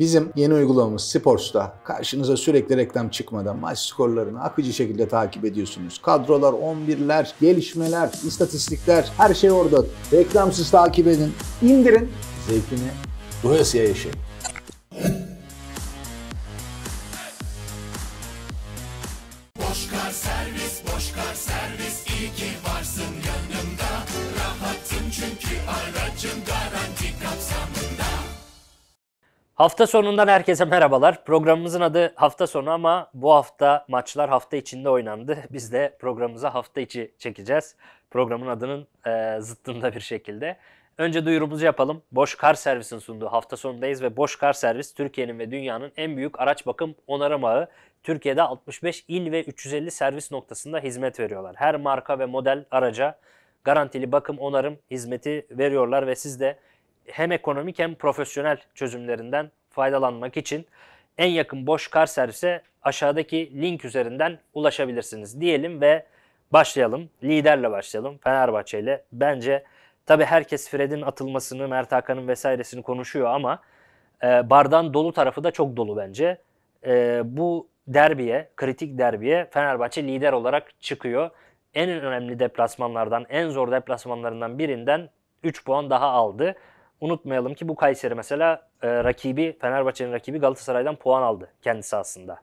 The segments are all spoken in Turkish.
Bizim yeni uygulamamız Sports'ta karşınıza sürekli reklam çıkmadan maç skorlarını akıcı şekilde takip ediyorsunuz. Kadrolar, 11'ler, gelişmeler, istatistikler her şey orada. Reklamsız takip edin, indirin, zevkini doyasıya yaşayın. Hafta sonundan herkese merhabalar. Programımızın adı hafta sonu ama bu hafta maçlar hafta içinde oynandı. Biz de programımıza hafta içi çekeceğiz. Programın adının e, zıttında bir şekilde. Önce duyurumuzu yapalım. Boş Kar Servis'in sunduğu hafta sonundayız ve Boş Kar Servis Türkiye'nin ve dünyanın en büyük araç bakım onarım ağı. Türkiye'de 65 il ve 350 servis noktasında hizmet veriyorlar. Her marka ve model araca garantili bakım onarım hizmeti veriyorlar ve siz de hem ekonomik hem profesyonel çözümlerinden faydalanmak için en yakın boş kar servise aşağıdaki link üzerinden ulaşabilirsiniz diyelim ve başlayalım. Liderle başlayalım. Fenerbahçe ile. Bence tabi herkes Fred'in atılmasını, Mert Hakan'ın vesairesini konuşuyor ama e, bardan dolu tarafı da çok dolu bence. E, bu derbiye, kritik derbiye Fenerbahçe lider olarak çıkıyor. En önemli deplasmanlardan, en zor deplasmanlarından birinden 3 puan daha aldı. Unutmayalım ki bu Kayseri mesela e, rakibi Fenerbahçe'nin rakibi Galatasaray'dan puan aldı kendisi aslında.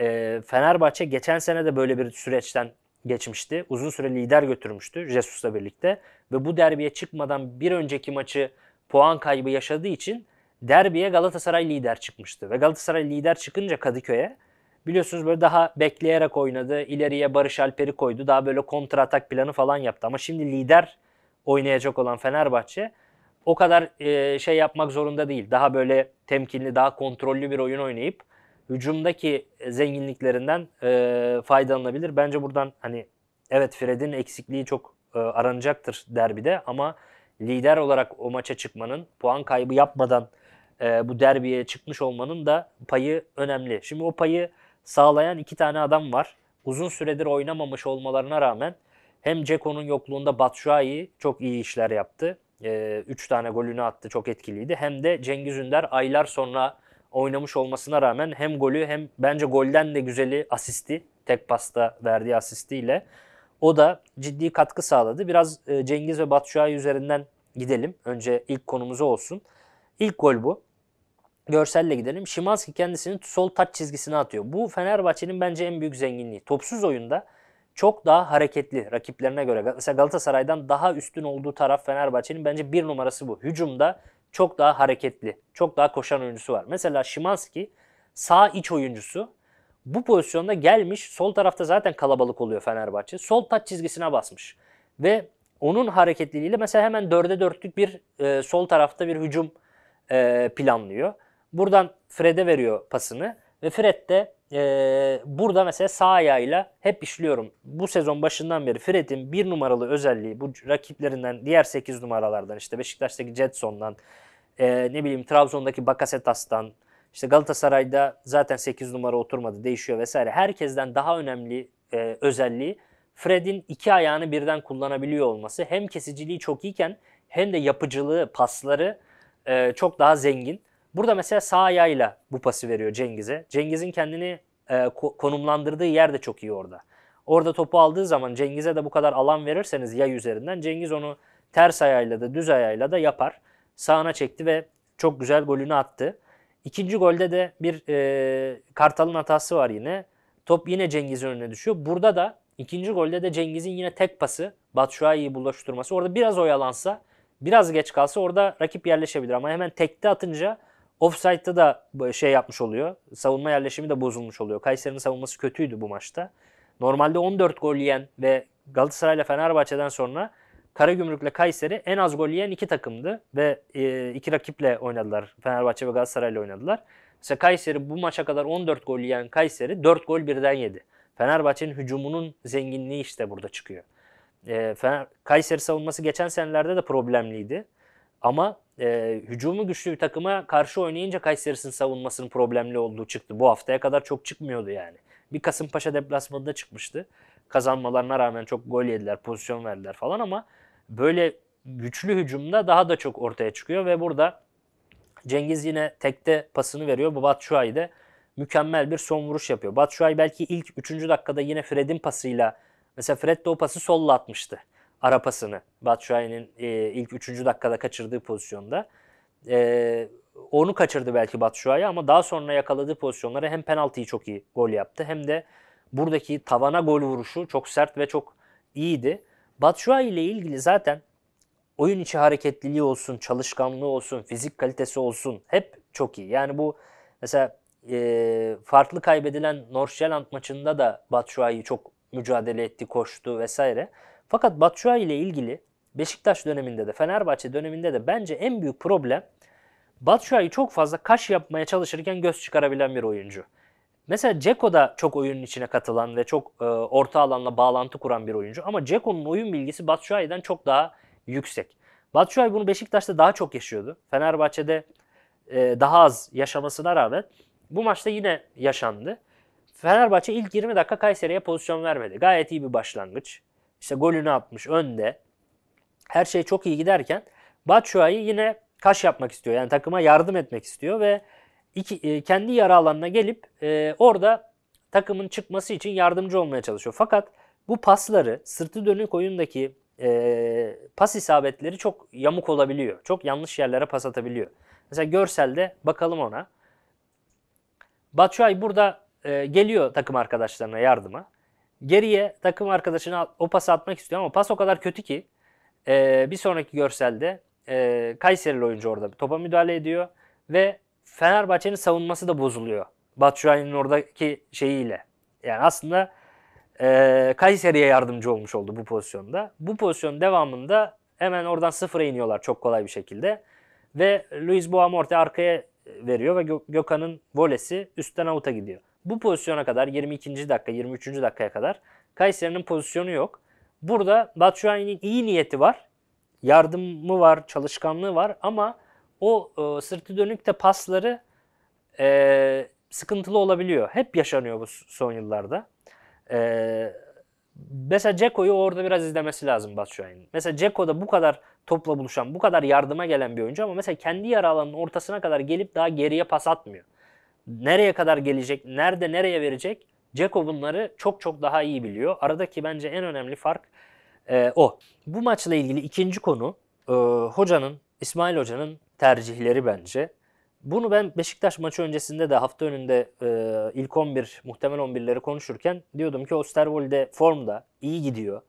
E, Fenerbahçe geçen sene de böyle bir süreçten geçmişti. Uzun süre lider götürmüştü Jesus'la birlikte ve bu derbiye çıkmadan bir önceki maçı puan kaybı yaşadığı için derbiye Galatasaray lider çıkmıştı. Ve Galatasaray lider çıkınca Kadıköy'e biliyorsunuz böyle daha bekleyerek oynadı. İleriye Barış Alper'i koydu. Daha böyle kontra atak planı falan yaptı. Ama şimdi lider oynayacak olan Fenerbahçe o kadar e, şey yapmak zorunda değil. Daha böyle temkinli, daha kontrollü bir oyun oynayıp hücumdaki zenginliklerinden e, faydalanabilir. Bence buradan hani evet Fred'in eksikliği çok e, aranacaktır derbide ama lider olarak o maça çıkmanın, puan kaybı yapmadan e, bu derbiye çıkmış olmanın da payı önemli. Şimdi o payı sağlayan iki tane adam var. Uzun süredir oynamamış olmalarına rağmen hem Ceko'nun yokluğunda Batshuayi çok iyi işler yaptı e, üç tane golünü attı çok etkiliydi. Hem de Cengiz Ünder aylar sonra oynamış olmasına rağmen hem golü hem bence golden de güzeli asisti tek pasta verdiği asistiyle o da ciddi katkı sağladı. Biraz e, Cengiz ve Batshuayi üzerinden gidelim. Önce ilk konumuzu olsun. İlk gol bu. Görselle gidelim. Şimanski kendisini sol taç çizgisine atıyor. Bu Fenerbahçe'nin bence en büyük zenginliği. Topsuz oyunda çok daha hareketli rakiplerine göre. Mesela Galatasaray'dan daha üstün olduğu taraf Fenerbahçe'nin bence bir numarası bu. Hücumda çok daha hareketli, çok daha koşan oyuncusu var. Mesela Şimanski sağ iç oyuncusu bu pozisyonda gelmiş sol tarafta zaten kalabalık oluyor Fenerbahçe. Sol taç çizgisine basmış ve onun hareketliliğiyle mesela hemen dörde dörtlük bir e, sol tarafta bir hücum e, planlıyor. Buradan Fred'e veriyor pasını ve Fred de e, burada mesela sağ ayağıyla hep işliyorum. Bu sezon başından beri Fred'in bir numaralı özelliği bu rakiplerinden diğer 8 numaralardan işte Beşiktaş'taki Jetson'dan e, ne bileyim Trabzon'daki Bakasetas'tan işte Galatasaray'da zaten 8 numara oturmadı değişiyor vesaire. Herkesten daha önemli e, özelliği Fred'in iki ayağını birden kullanabiliyor olması. Hem kesiciliği çok iyiken hem de yapıcılığı, pasları e, çok daha zengin. Burada mesela sağ ayağıyla bu pası veriyor Cengiz'e. Cengiz'in kendini e, konumlandırdığı yer de çok iyi orada. Orada topu aldığı zaman Cengiz'e de bu kadar alan verirseniz yay üzerinden Cengiz onu ters ayağıyla da düz ayağıyla da yapar. Sağına çekti ve çok güzel golünü attı. İkinci golde de bir e, Kartal'ın hatası var yine. Top yine Cengiz'in önüne düşüyor. Burada da ikinci golde de Cengiz'in yine tek pası Batshuayi'yi bulaştırması. Orada biraz oyalansa, biraz geç kalsa orada rakip yerleşebilir ama hemen tekte atınca Offside'da da şey yapmış oluyor. Savunma yerleşimi de bozulmuş oluyor. Kayseri'nin savunması kötüydü bu maçta. Normalde 14 gol yiyen ve Galatasaray'la Fenerbahçe'den sonra Karagümrük'le Kayseri en az gol yiyen iki takımdı ve e, iki rakiple oynadılar. Fenerbahçe ve Galatasaray'la oynadılar. Mesela Kayseri bu maça kadar 14 gol yiyen Kayseri 4 gol birden yedi. Fenerbahçe'nin hücumunun zenginliği işte burada çıkıyor. E, Fener, Kayseri savunması geçen senelerde de problemliydi. Ama e, hücumu güçlü bir takıma karşı oynayınca Kayseri'sin savunmasının problemli olduğu çıktı. Bu haftaya kadar çok çıkmıyordu yani. Bir Kasımpaşa deplasmanında çıkmıştı. Kazanmalarına rağmen çok gol yediler, pozisyon verdiler falan ama böyle güçlü hücumda daha da çok ortaya çıkıyor ve burada Cengiz yine tekte pasını veriyor. Bu Batshuayi de mükemmel bir son vuruş yapıyor. Batshuayi belki ilk 3. dakikada yine Fred'in pasıyla mesela Fred de o pası solla atmıştı. Arapasını Batshuayi'nin e, ilk 3. dakikada kaçırdığı pozisyonda. E, onu kaçırdı belki Batshuayi ama daha sonra yakaladığı pozisyonlara hem penaltıyı çok iyi gol yaptı hem de buradaki tavana gol vuruşu çok sert ve çok iyiydi. Batshuayi ile ilgili zaten oyun içi hareketliliği olsun, çalışkanlığı olsun, fizik kalitesi olsun hep çok iyi. Yani bu mesela e, farklı kaybedilen North Zealand maçında da Batshuayi çok mücadele etti, koştu vesaire. Fakat Batshuayi ile ilgili Beşiktaş döneminde de Fenerbahçe döneminde de bence en büyük problem Batshuayi çok fazla kaş yapmaya çalışırken göz çıkarabilen bir oyuncu. Mesela Ceko da çok oyunun içine katılan ve çok e, orta alanla bağlantı kuran bir oyuncu. Ama Ceko'nun oyun bilgisi Batshuayi'den çok daha yüksek. Batshuayi bunu Beşiktaş'ta daha çok yaşıyordu. Fenerbahçe'de e, daha az yaşamasına rağmen bu maçta yine yaşandı. Fenerbahçe ilk 20 dakika Kayseri'ye pozisyon vermedi. Gayet iyi bir başlangıç. İşte golünü atmış önde. Her şey çok iyi giderken Batshuayi yine kaş yapmak istiyor. Yani takıma yardım etmek istiyor ve iki, e, kendi yara alanına gelip e, orada takımın çıkması için yardımcı olmaya çalışıyor. Fakat bu pasları sırtı dönük oyundaki e, pas isabetleri çok yamuk olabiliyor. Çok yanlış yerlere pas atabiliyor. Mesela görselde bakalım ona. Batshuayi burada e, geliyor takım arkadaşlarına yardıma. Geriye takım arkadaşına o pas atmak istiyor ama pas o kadar kötü ki e, bir sonraki görselde e, Kayserili oyuncu orada topa müdahale ediyor ve Fenerbahçe'nin savunması da bozuluyor. Batshuayi'nin oradaki şeyiyle. Yani aslında e, Kayseri'ye yardımcı olmuş oldu bu pozisyonda. Bu pozisyon devamında hemen oradan sıfıra iniyorlar çok kolay bir şekilde. Ve Luis Boamorte arkaya veriyor ve Gökhan'ın volesi üstten avuta gidiyor. Bu pozisyona kadar 22. dakika 23. dakikaya kadar Kayseri'nin pozisyonu yok. Burada Batshuayi'nin iyi niyeti var. Yardımı var, çalışkanlığı var ama o e, sırtı dönükte pasları e, sıkıntılı olabiliyor. Hep yaşanıyor bu son yıllarda. E, mesela Ceko'yu orada biraz izlemesi lazım Batshuayi'nin. Mesela Ceko da bu kadar topla buluşan, bu kadar yardıma gelen bir oyuncu ama mesela kendi yarı alanının ortasına kadar gelip daha geriye pas atmıyor nereye kadar gelecek, nerede nereye verecek Ceko bunları çok çok daha iyi biliyor. Aradaki bence en önemli fark e, o. Bu maçla ilgili ikinci konu e, hocanın, İsmail Hoca'nın tercihleri bence. Bunu ben Beşiktaş maçı öncesinde de hafta önünde e, ilk 11, muhtemel 11'leri konuşurken diyordum ki Osterwolde formda, iyi gidiyor.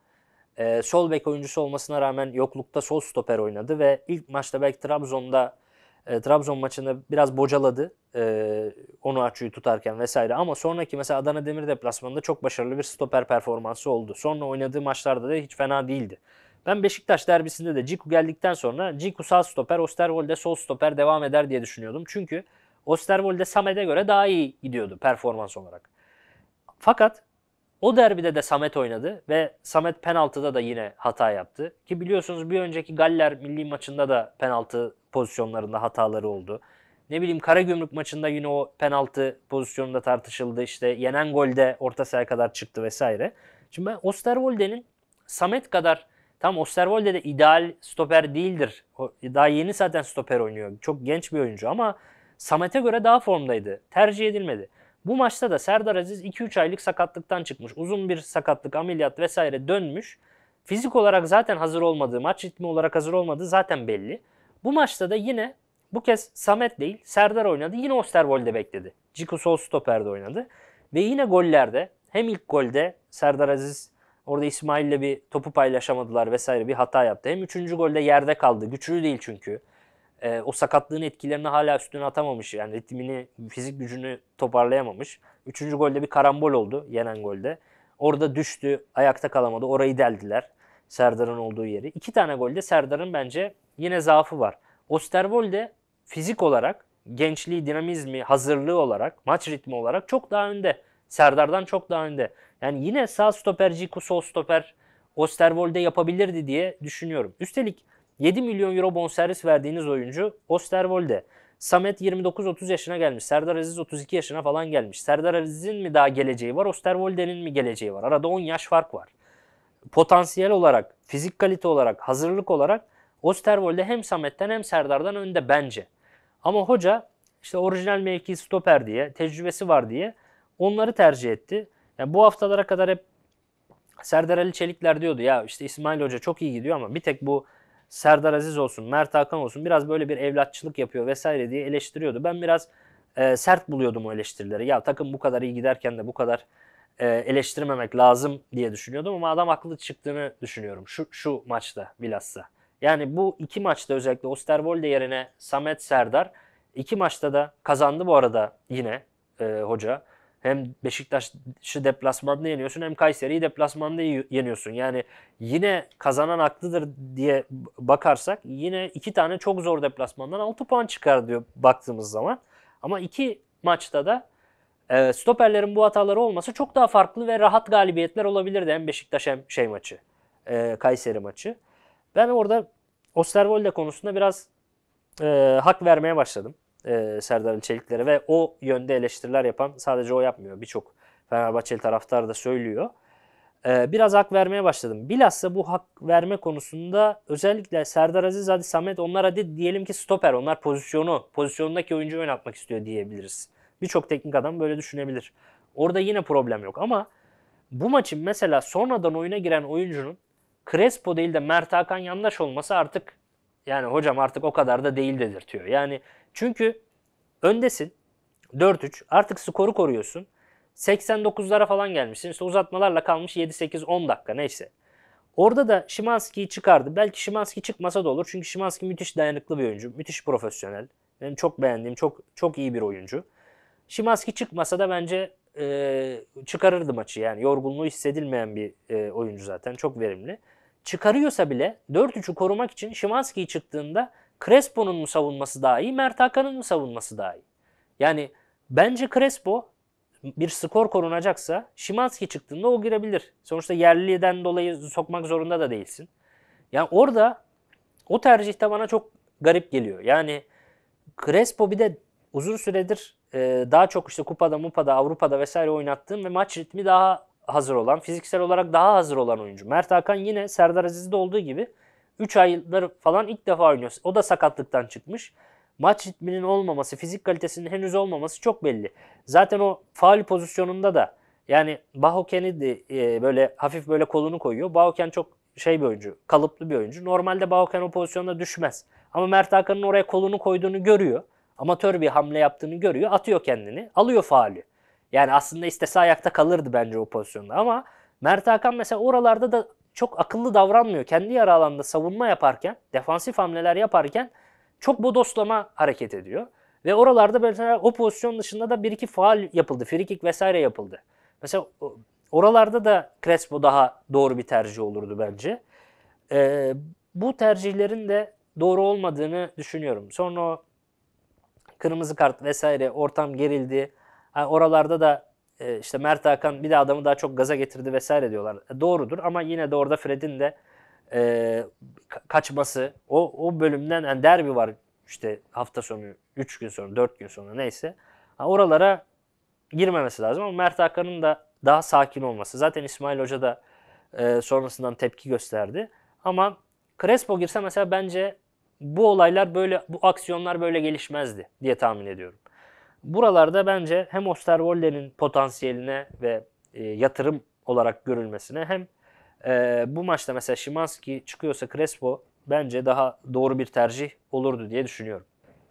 E, sol bek oyuncusu olmasına rağmen yoklukta sol stoper oynadı ve ilk maçta belki Trabzon'da e, Trabzon maçında biraz bocaladı. E, onu açıyı tutarken vesaire ama sonraki mesela Adana Demir deplasmanında çok başarılı bir stoper performansı oldu. Sonra oynadığı maçlarda da hiç fena değildi. Ben Beşiktaş derbisinde de Ciku geldikten sonra Ciku sağ stoper, Osterwolde sol stoper devam eder diye düşünüyordum. Çünkü Osterwolde Samet'e göre daha iyi gidiyordu performans olarak. Fakat o derbide de Samet oynadı ve Samet penaltıda da yine hata yaptı. Ki biliyorsunuz bir önceki Galler milli maçında da penaltı pozisyonlarında hataları oldu. Ne bileyim Karagümrük maçında yine o penaltı pozisyonunda tartışıldı. İşte yenen golde orta sahaya kadar çıktı vesaire. Şimdi ben Osterwolde'nin Samet kadar tam Osterwolde de ideal stoper değildir. Daha yeni zaten stoper oynuyor. Çok genç bir oyuncu ama Samet'e göre daha formdaydı. Tercih edilmedi. Bu maçta da Serdar Aziz 2-3 aylık sakatlıktan çıkmış. Uzun bir sakatlık, ameliyat vesaire dönmüş. Fizik olarak zaten hazır olmadığı, maç ritmi olarak hazır olmadığı zaten belli. Bu maçta da yine bu kez Samet değil Serdar oynadı. Yine Osterwold'e bekledi. Ciku sol stoperde oynadı. Ve yine gollerde hem ilk golde Serdar Aziz orada İsmail'le bir topu paylaşamadılar vesaire bir hata yaptı. Hem üçüncü golde yerde kaldı. Güçlü değil çünkü. Ee, o sakatlığın etkilerini hala üstüne atamamış. Yani ritmini, fizik gücünü toparlayamamış. Üçüncü golde bir karambol oldu yenen golde. Orada düştü, ayakta kalamadı. Orayı deldiler. Serdar'ın olduğu yeri. İki tane golde Serdar'ın bence Yine zaafı var. Osterwolde fizik olarak gençliği, dinamizmi, hazırlığı olarak, maç ritmi olarak çok daha önde. Serdar'dan çok daha önde. Yani yine sağ stoper, Ciku sol stoper Osterwolde yapabilirdi diye düşünüyorum. Üstelik 7 milyon euro bonservis verdiğiniz oyuncu Osterwolde. Samet 29-30 yaşına gelmiş. Serdar Aziz 32 yaşına falan gelmiş. Serdar Aziz'in mi daha geleceği var, Osterwolde'nin mi geleceği var? Arada 10 yaş fark var. Potansiyel olarak, fizik kalite olarak, hazırlık olarak Osterwold'e hem Samet'ten hem Serdar'dan önde bence. Ama hoca işte orijinal mevki stoper diye, tecrübesi var diye onları tercih etti. Yani bu haftalara kadar hep Serdar Ali Çelikler diyordu ya işte İsmail Hoca çok iyi gidiyor ama bir tek bu Serdar Aziz olsun, Mert Hakan olsun biraz böyle bir evlatçılık yapıyor vesaire diye eleştiriyordu. Ben biraz e, sert buluyordum o eleştirileri. Ya takım bu kadar iyi giderken de bu kadar e, eleştirmemek lazım diye düşünüyordum ama adam haklı çıktığını düşünüyorum şu, şu maçta bilhassa. Yani bu iki maçta özellikle Osterwolde yerine Samet Serdar iki maçta da kazandı bu arada yine e, hoca. Hem Beşiktaş'ı deplasmanda yeniyorsun hem Kayseri'yi deplasmanda yeniyorsun. Yani yine kazanan haklıdır diye bakarsak yine iki tane çok zor deplasmandan 6 puan çıkar diyor baktığımız zaman. Ama iki maçta da e, stoperlerin bu hataları olması çok daha farklı ve rahat galibiyetler olabilirdi hem Beşiktaş hem şey maçı, e, Kayseri maçı. Ben orada Osterwolde konusunda biraz e, hak vermeye başladım e, Serdar Çelikler'e ve o yönde eleştiriler yapan sadece o yapmıyor. Birçok Fenerbahçeli taraftar da söylüyor. E, biraz hak vermeye başladım. Bilhassa bu hak verme konusunda özellikle Serdar Aziz Adi Samet onlar hadi diyelim ki stoper onlar pozisyonu pozisyondaki oyuncu oynatmak istiyor diyebiliriz. Birçok teknik adam böyle düşünebilir. Orada yine problem yok ama bu maçın mesela sonradan oyuna giren oyuncunun Crespo değil de Mert Hakan Yandaş olması artık yani hocam artık o kadar da değil dedirtiyor. Yani çünkü öndesin 4-3 artık skoru koruyorsun. 89'lara falan gelmişsin. İşte uzatmalarla kalmış 7-8-10 dakika neyse. Orada da Şimanski'yi çıkardı. Belki Şimanski çıkmasa da olur. Çünkü Şimanski müthiş dayanıklı bir oyuncu. Müthiş profesyonel. Benim çok beğendiğim, çok çok iyi bir oyuncu. Şimanski çıkmasa da bence e, çıkarırdı maçı yani. Yorgunluğu hissedilmeyen bir e, oyuncu zaten. Çok verimli. Çıkarıyorsa bile 4-3'ü korumak için Şimanski çıktığında Crespo'nun mu savunması daha iyi, Mert Hakan'ın mı savunması daha iyi? Yani bence Crespo bir skor korunacaksa Şimanski çıktığında o girebilir. Sonuçta yerliden dolayı sokmak zorunda da değilsin. Yani orada o tercihte bana çok garip geliyor. Yani Crespo bir de uzun süredir e, daha çok işte kupada, mupada, Avrupa'da vesaire oynattığım ve maç ritmi daha hazır olan, fiziksel olarak daha hazır olan oyuncu. Mert Hakan yine Serdar Aziz'de olduğu gibi 3 ayları falan ilk defa oynuyor. O da sakatlıktan çıkmış. Maç ritminin olmaması, fizik kalitesinin henüz olmaması çok belli. Zaten o faal pozisyonunda da yani Bahoken'i de e, böyle hafif böyle kolunu koyuyor. Bahoken çok şey bir oyuncu, kalıplı bir oyuncu. Normalde Bahoken o pozisyonda düşmez. Ama Mert Hakan'ın oraya kolunu koyduğunu görüyor amatör bir hamle yaptığını görüyor. Atıyor kendini. Alıyor faali. Yani aslında istese ayakta kalırdı bence o pozisyonda ama Mert Hakan mesela oralarda da çok akıllı davranmıyor. Kendi yarı alanda savunma yaparken, defansif hamleler yaparken çok bodoslama hareket ediyor. Ve oralarda mesela o pozisyon dışında da bir iki faal yapıldı. Frikik vesaire yapıldı. Mesela oralarda da Crespo daha doğru bir tercih olurdu bence. Ee, bu tercihlerin de doğru olmadığını düşünüyorum. Sonra o kırmızı kart vesaire ortam gerildi. oralarda da e, işte Mert Hakan bir de adamı daha çok gaza getirdi vesaire diyorlar. E, doğrudur ama yine de orada Fred'in de e, kaçması o, o bölümden yani derbi var işte hafta sonu 3 gün sonra 4 gün sonra neyse. oralara girmemesi lazım ama Mert Hakan'ın da daha sakin olması. Zaten İsmail Hoca da sonrasından tepki gösterdi. Ama Crespo girse mesela bence bu olaylar böyle, bu aksiyonlar böyle gelişmezdi diye tahmin ediyorum. Buralarda bence hem Osterwolde'nin potansiyeline ve e, yatırım olarak görülmesine hem e, bu maçta mesela Şimanski çıkıyorsa Crespo bence daha doğru bir tercih olurdu diye düşünüyorum.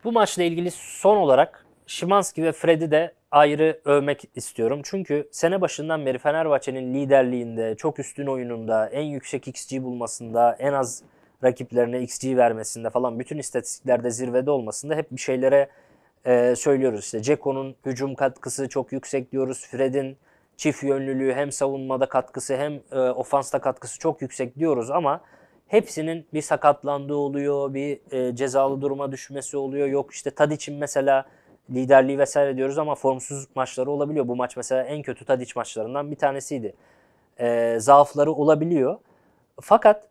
Bu maçla ilgili son olarak Şimanski ve Fred'i de ayrı övmek istiyorum. Çünkü sene başından beri Fenerbahçe'nin liderliğinde, çok üstün oyununda, en yüksek XG bulmasında, en az rakiplerine XG vermesinde falan bütün istatistiklerde zirvede olmasında hep bir şeylere e, söylüyoruz. İşte Ceko'nun hücum katkısı çok yüksek diyoruz. Fred'in çift yönlülüğü hem savunmada katkısı hem e, ofansta katkısı çok yüksek diyoruz ama hepsinin bir sakatlandığı oluyor, bir e, cezalı duruma düşmesi oluyor. Yok işte tad için mesela liderliği vesaire diyoruz ama formsuz maçları olabiliyor. Bu maç mesela en kötü tad iç maçlarından bir tanesiydi. E, zaafları olabiliyor. Fakat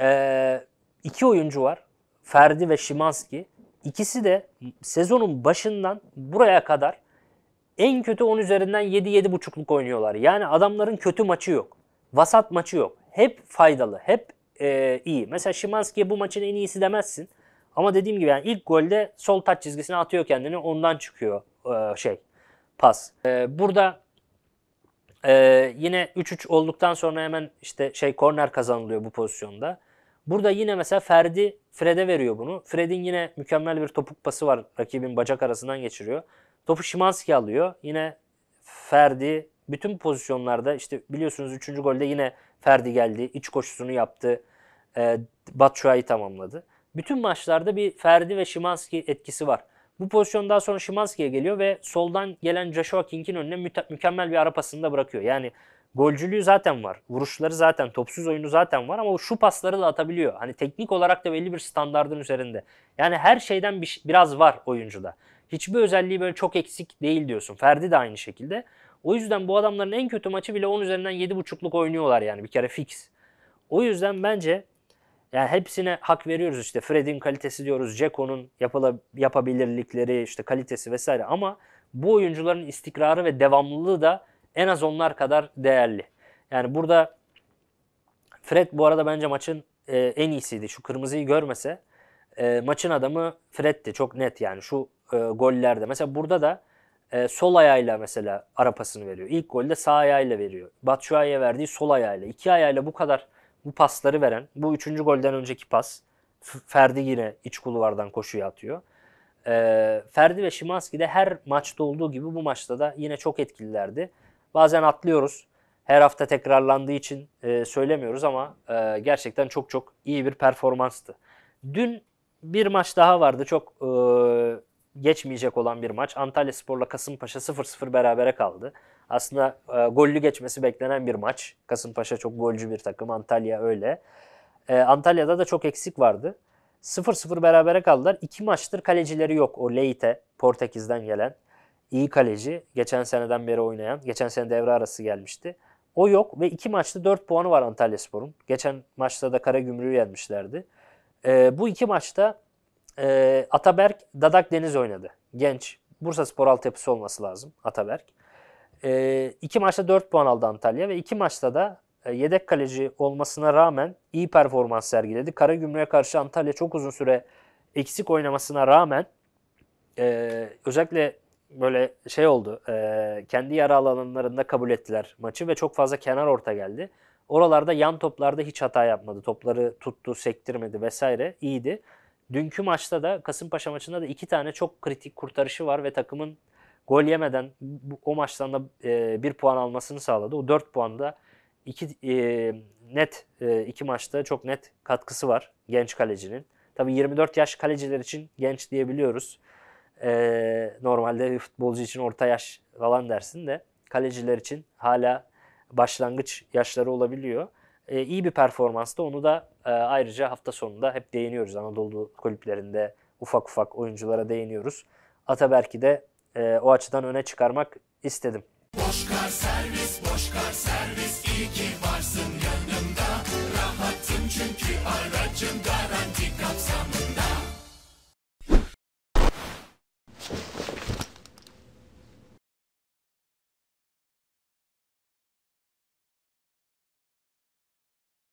e, iki oyuncu var. Ferdi ve Şimanski. İkisi de sezonun başından buraya kadar en kötü 10 üzerinden 7-7.5'luk oynuyorlar. Yani adamların kötü maçı yok. Vasat maçı yok. Hep faydalı, hep e, iyi. Mesela Şimanski'ye bu maçın en iyisi demezsin. Ama dediğim gibi yani ilk golde sol taç çizgisine atıyor kendini. Ondan çıkıyor e, şey pas. E, burada e, yine 3-3 olduktan sonra hemen işte şey korner kazanılıyor bu pozisyonda. Burada yine mesela Ferdi Fred'e veriyor bunu. Fred'in yine mükemmel bir topuk pası var. Rakibin bacak arasından geçiriyor. Topu Şimanski alıyor. Yine Ferdi bütün pozisyonlarda işte biliyorsunuz 3. golde yine Ferdi geldi. iç koşusunu yaptı. E, Batshuayi tamamladı. Bütün maçlarda bir Ferdi ve Şimanski etkisi var. Bu pozisyon daha sonra Şimanski'ye geliyor ve soldan gelen Joshua King'in önüne mükemmel bir ara pasını da bırakıyor. Yani Golcülüğü zaten var. Vuruşları zaten, topsuz oyunu zaten var ama şu pasları da atabiliyor. Hani teknik olarak da belli bir standardın üzerinde. Yani her şeyden bir, biraz var oyuncuda. Hiçbir özelliği böyle çok eksik değil diyorsun. Ferdi de aynı şekilde. O yüzden bu adamların en kötü maçı bile 10 üzerinden 7.5'luk oynuyorlar yani bir kere fix. O yüzden bence yani hepsine hak veriyoruz işte Fred'in kalitesi diyoruz, Ceko'nun yapabilirlikleri, işte kalitesi vesaire ama bu oyuncuların istikrarı ve devamlılığı da en az onlar kadar değerli. Yani burada Fred bu arada bence maçın e, en iyisiydi. Şu kırmızıyı görmese e, maçın adamı Fred'ti. Çok net yani şu e, gollerde. Mesela burada da e, sol ayağıyla mesela arapasını veriyor. İlk golde sağ ayağıyla veriyor. Batshuayi'ye verdiği sol ayağıyla. iki ayağıyla bu kadar bu pasları veren, bu üçüncü golden önceki pas. Ferdi yine iç kulvardan koşuya atıyor. E, Ferdi ve Şimanski de her maçta olduğu gibi bu maçta da yine çok etkililerdi. Bazen atlıyoruz. Her hafta tekrarlandığı için e, söylemiyoruz ama e, gerçekten çok çok iyi bir performanstı. Dün bir maç daha vardı. Çok e, geçmeyecek olan bir maç. Antalya Spor'la Kasımpaşa 0-0 berabere kaldı. Aslında e, gollü geçmesi beklenen bir maç. Kasımpaşa çok golcü bir takım. Antalya öyle. E, Antalya'da da çok eksik vardı. 0-0 berabere kaldılar. İki maçtır kalecileri yok. O Leite Portekiz'den gelen iyi kaleci. Geçen seneden beri oynayan. Geçen sene devre arası gelmişti. O yok ve iki maçta dört puanı var Antalya Spor'un. Geçen maçta da Kara Karagümrük'ü yenmişlerdi. E, bu iki maçta e, Ataberk, Dadak Deniz oynadı. Genç. Bursa Spor altyapısı olması lazım Ataberk. E, iki maçta 4 puan aldı Antalya ve iki maçta da e, yedek kaleci olmasına rağmen iyi performans sergiledi. Kara Karagümrük'e karşı Antalya çok uzun süre eksik oynamasına rağmen e, özellikle böyle şey oldu. E, kendi yara alanlarında kabul ettiler maçı ve çok fazla kenar orta geldi. Oralarda yan toplarda hiç hata yapmadı. Topları tuttu, sektirmedi vesaire. iyiydi Dünkü maçta da Kasımpaşa maçında da iki tane çok kritik kurtarışı var ve takımın gol yemeden bu, o maçtan da e, bir puan almasını sağladı. O dört puanda iki e, net e, iki maçta çok net katkısı var genç kalecinin. Tabii 24 yaş kaleciler için genç diyebiliyoruz. Ee, normalde bir futbolcu için orta yaş falan dersin de kaleciler için hala başlangıç yaşları olabiliyor. Ee, iyi bir performansta onu da e, ayrıca hafta sonunda hep değiniyoruz. Anadolu kulüplerinde ufak ufak oyunculara değiniyoruz. Ataberk'i de e, o açıdan öne çıkarmak istedim. Boşkar servis, boşkar servis, iyi ki varsın yanımda. Rahatım çünkü aracımda